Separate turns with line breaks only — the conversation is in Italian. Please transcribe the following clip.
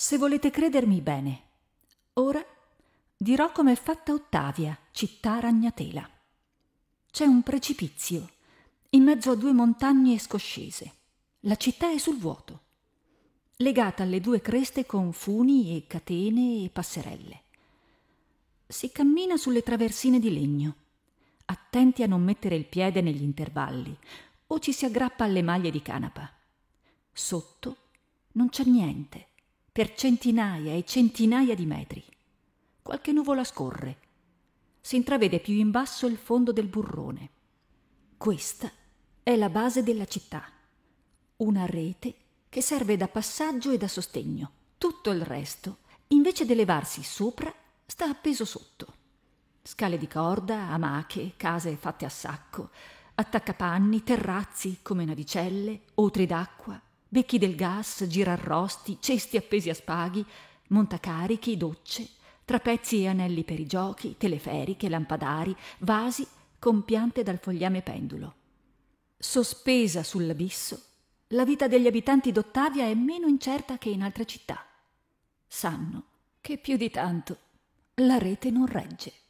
Se volete credermi bene. Ora dirò com'è fatta Ottavia, città ragnatela. C'è un precipizio in mezzo a due montagne scoscese. La città è sul vuoto, legata alle due creste con funi e catene e passerelle. Si cammina sulle traversine di legno, attenti a non mettere il piede negli intervalli o ci si aggrappa alle maglie di canapa. Sotto non c'è niente, per centinaia e centinaia di metri. Qualche nuvola scorre. Si intravede più in basso il fondo del burrone. Questa è la base della città. Una rete che serve da passaggio e da sostegno. Tutto il resto, invece di levarsi sopra, sta appeso sotto. Scale di corda, amache, case fatte a sacco, attaccapanni, terrazzi come navicelle, otri d'acqua, becchi del gas, girarrosti, cesti appesi a spaghi, montacarichi, docce, trapezzi e anelli per i giochi, teleferiche, lampadari, vasi con piante dal fogliame pendulo. Sospesa sull'abisso, la vita degli abitanti d'Ottavia è meno incerta che in altre città. Sanno che più di tanto la rete non regge.